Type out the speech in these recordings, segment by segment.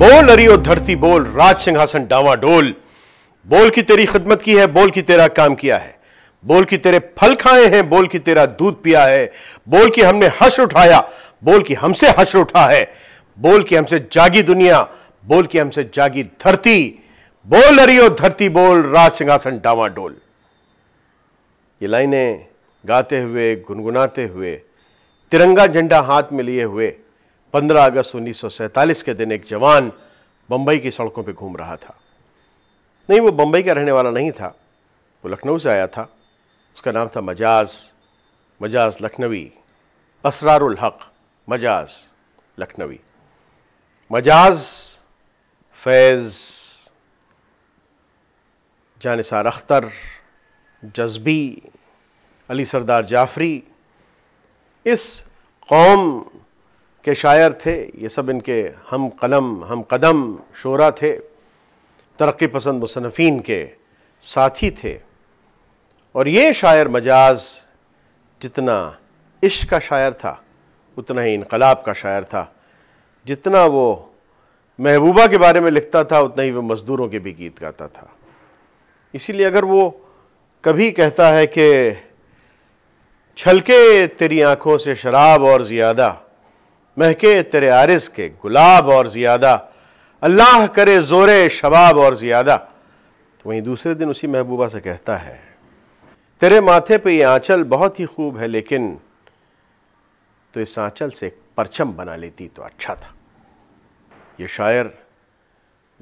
बोल और धरती बोल राज सिंहासन डावा डोल बोल की तेरी खिदमत की है बोल की तेरा काम किया है बोल की तेरे फल खाए हैं बोल की तेरा दूध पिया है बोल की हमने हश्र उठाया बोल की हमसे हश्र उठा है बोल की हमसे जागी दुनिया बोल की हमसे जागी धरती बोल और धरती बोल राज सिंहासन डावा डोल ये लाइनें गाते हुए गुनगुनाते हुए तिरंगा झंडा हाथ में लिए हुए 15 अगस्त 1947 के दिन एक जवान बम्बई की सड़कों पर घूम रहा था नहीं वो बम्बई का रहने वाला नहीं था वो लखनऊ से आया था उसका नाम था मजाज मजाज लखनवी असरारुल हक मजाज लखनवी मजाज फैज़ जानसार अख्तर जज्बी अली सरदार जाफरी इस कौम के शायर थे ये सब इनके हम कलम हम कदम शोरा थे तरक्की पसंद मुसनफ़ीन के साथी थे और ये शायर मजाज जितना इश्क का शायर था उतना ही इनकलाब का शायर था जितना वो महबूबा के बारे में लिखता था उतना ही वो मज़दूरों के भी गीत गाता था इसीलिए अगर वो कभी कहता है कि छलके तेरी आँखों से शराब और ज़्यादा महके तेरे आरिस के गुलाब और ज़्यादा अल्लाह करे जोरे शबाब और ज़्यादा तो वहीं दूसरे दिन उसी महबूबा से कहता है तेरे माथे पे ये आंचल बहुत ही खूब है लेकिन तो इस आंचल से एक परचम बना लेती तो अच्छा था ये शायर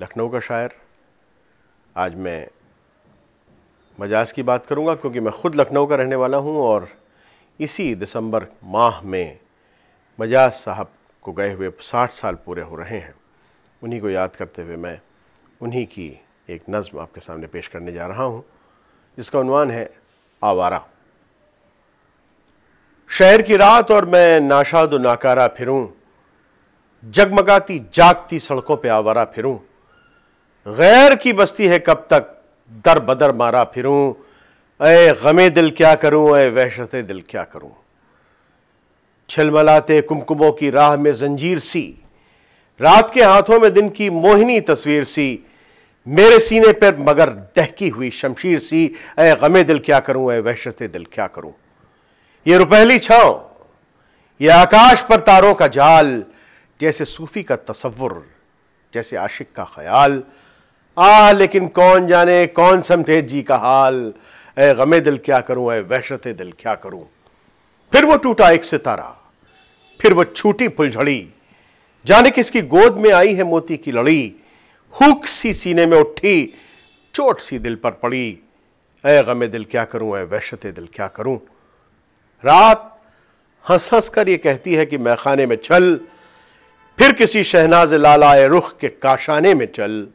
लखनऊ का शायर आज मैं मजाज की बात करूंगा क्योंकि मैं ख़ुद लखनऊ का रहने वाला हूं और इसी दिसंबर माह में मजाज साहब को गए हुए साठ साल पूरे हो रहे हैं उन्हीं को याद करते हुए मैं उन्हीं की एक नज़म आपके सामने पेश करने जा रहा हूँ जिसका उनवान है आवारा शहर की रात और मैं नाशाद नाकारा फिरूं जगमगाती जागती सड़कों पे आवारा फिरूं गैर की बस्ती है कब तक दर बदर मारा फिरूं अय गमे दिल क्या करूं अय वहशत दिल क्या करूं छलमलाते कुमकुमों की राह में जंजीर सी रात के हाथों में दिन की मोहिनी तस्वीर सी मेरे सीने पर मगर दहकी हुई शमशीर सी ए गमे दिल क्या करूं अय वहशत दिल क्या करूं ये रुपहली छाओ ये आकाश पर तारों का जाल जैसे सूफी का तस्वुर जैसे आशिक का ख्याल आ लेकिन कौन जाने कौन समझे जी का हाल अय गमे दिल क्या करूं ए वहशत दिल क्या करूं फिर वो टूटा एक सितारा फिर वो छूटी फुलझड़ी जाने किसकी गोद में आई है मोती की लड़ी हुक सी सीने में उठी चोट सी दिल पर पड़ी ए गमे दिल क्या करूं ए वहशत दिल क्या करूं रात हंस हंस कर ये कहती है कि मैं खाने में चल फिर किसी शहनाज ए रुख के काशाने में चल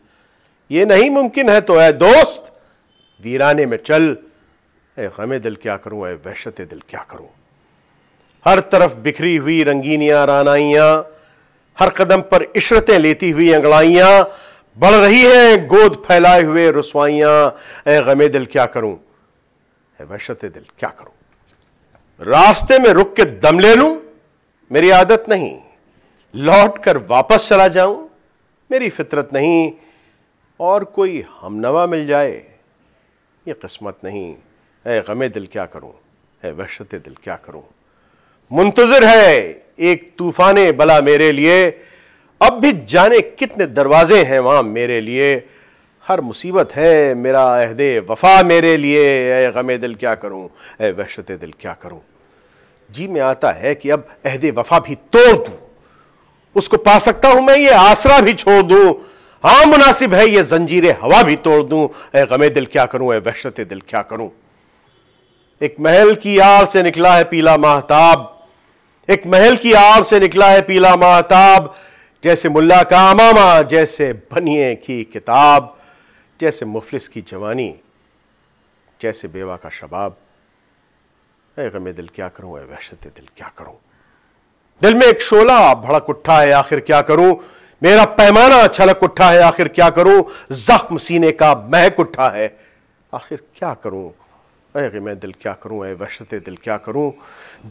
ये नहीं मुमकिन है तो है दोस्त वीराने में चल ए गमे दिल क्या करूं ए वैशत दिल क्या करूं हर तरफ बिखरी हुई रंगीनियां रानाइयां हर कदम पर इशरतें लेती हुई अंगड़ाइयां बढ़ रही हैं गोद फैलाए हुए रसवाइयां ए गमे दिल क्या करूं ए वहशत दिल क्या करूं रास्ते में रुक के दम ले लूं मेरी आदत नहीं लौट कर वापस चला जाऊं मेरी फितरत नहीं और कोई हमनवा मिल जाए ये किस्मत नहीं ए गमे दिल क्या करूं ए वहशत दिल क्या करूं मुंतजर है एक तूफान बला मेरे लिए अब भी जाने कितने दरवाजे हैं वहां मेरे लिए हर मुसीबत है मेरा अहद वफा मेरे लिए ए गम दिल क्या करूं ए वहशत दिल क्या करूं जी में आता है कि अब अहद वफा भी तोड़ दू उसको पा सकता हूं मैं ये आसरा भी छोड़ दू हाँ मुनासिब है ये जंजीर हवा भी तोड़ दू ए गमे दिल क्या करूं ए वहशत दिल क्या करूं एक महल की आड़ से निकला है पीला महताब एक महल की आड़ से निकला है पीला महताब जैसे मुल्ला का अमामा जैसे बनिए की किताब जैसे मुफलिस की जवानी जैसे बेवा का शबाब मैं गम दिल क्या करूं ए वहशत दिल क्या करूं दिल में एक शोला भड़क उठा है आखिर क्या करूं मेरा पैमाना छलक उठा है आखिर क्या करूं जख्म सीने का महक उठा है आखिर क्या करूं अरे मैं दिल क्या करूं अरे वशते दिल क्या करूं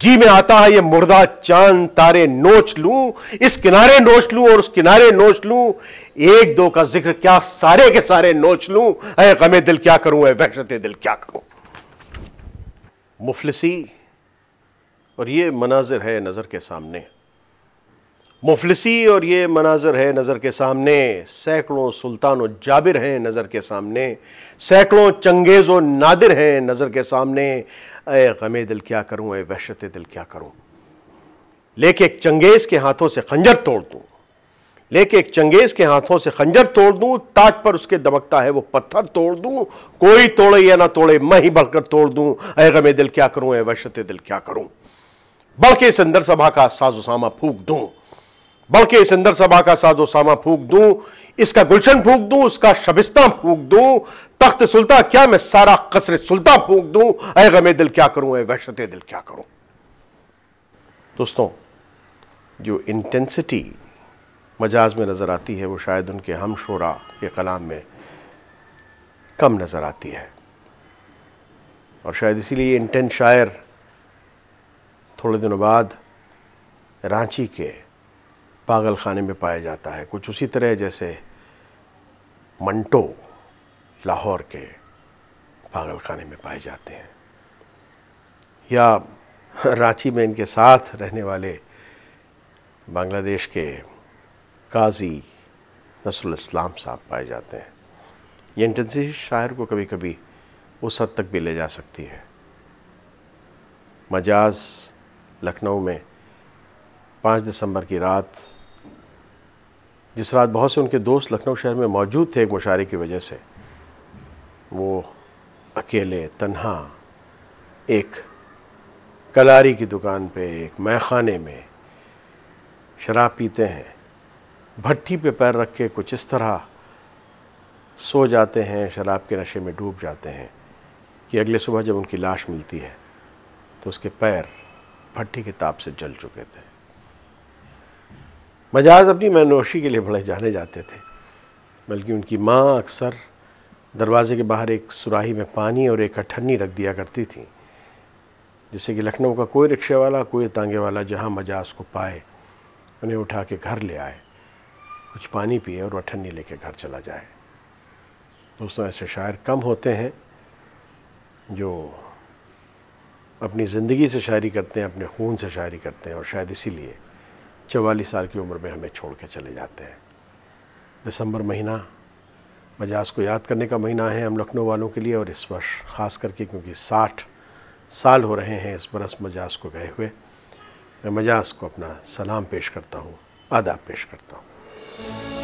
जी में आता है ये मुर्दा चांद तारे नोच लूं इस किनारे नोच लूं और उस किनारे नोच लूं एक दो का जिक्र क्या सारे के सारे नोच लूं अरे गमे दिल क्या करूं अरे वशते दिल क्या करूं मुफलसी और ये मनाजिर है नजर के सामने मुफलसी और ये मनाजर है नज़र के सामने सैकड़ों सुल्तान जाबिर हैं नज़र के सामने सैकड़ों चंगेज़ और नादिर हैं नज़र के सामने ए गमे दिल क्या करूँ ए वहशत दिल क्या करूँ लेके एक चंगेज़ के हाथों से खंजर तोड़ दूँ लेके एक चंगेज़ के हाथों से खंजर तोड़ दूँ ताज पर उसके दबकता है वो पत्थर तोड़ दूँ कोई तोड़े या ना तोड़े मैं ही बढ़कर तोड़ दूँ ए गमे दिल क्या करूँ ए वहशत दिल क्या करूँ बढ़ के इस अंदर सभा का साजो सामा फूक दूँ बल्कि इस इंदर सभा का साजो सामा फूक दूं इसका गुलशन फूक दूं उसका शबिस्ता फूक दूं तख्त सुल्ता क्या मैं सारा कसर सुल्ता फूक दूं अय गमे दिल क्या करूं अय वहशत दिल क्या करूं दोस्तों जो इंटेंसिटी मजाज में नज़र आती है वो शायद उनके हम शोरा के कलाम में कम नज़र आती है और शायद इसीलिए इंटेंस शायर थोड़े दिनों बाद रांची के पागल खाने में पाया जाता है कुछ उसी तरह जैसे मंटो लाहौर के पागल खाने में पाए जाते हैं या रांची में इनके साथ रहने वाले बांग्लादेश के काजी नसरुल इस्लाम साहब पाए जाते हैं ये इंटेंसिव शायर को कभी कभी उस हद तक भी ले जा सकती है मजाज लखनऊ में पाँच दिसंबर की रात जिस रात बहुत से उनके दोस्त लखनऊ शहर में मौजूद थे एक मुशारे की वजह से वो अकेले तन्हा एक कलारी की दुकान पे एक मैखाने में शराब पीते हैं भट्टी पे पैर रख के कुछ इस तरह सो जाते हैं शराब के नशे में डूब जाते हैं कि अगले सुबह जब उनकी लाश मिलती है तो उसके पैर भट्टी के ताप से जल चुके थे मजाज अपनी मनोशी के लिए बड़े जाने जाते थे बल्कि उनकी माँ अक्सर दरवाजे के बाहर एक सुराही में पानी और एक अठन्नी रख दिया करती थी जिससे कि लखनऊ का कोई रिक्शे वाला कोई तांगे वाला जहाँ मजाज को पाए उन्हें उठा के घर ले आए कुछ पानी पिए और अठन्नी लेके घर चला जाए दोस्तों ऐसे शायर कम होते हैं जो अपनी ज़िंदगी से शायरी करते हैं अपने खून से शायरी करते हैं और शायद इसीलिए चवालीस साल की उम्र में हमें छोड़ के चले जाते हैं दिसंबर महीना मजाज को याद करने का महीना है हम लखनऊ वालों के लिए और इस वर्ष ख़ास करके क्योंकि साठ साल हो रहे हैं इस बरस मजाज को गए हुए मैं मजाज को अपना सलाम पेश करता हूँ आदाब पेश करता हूँ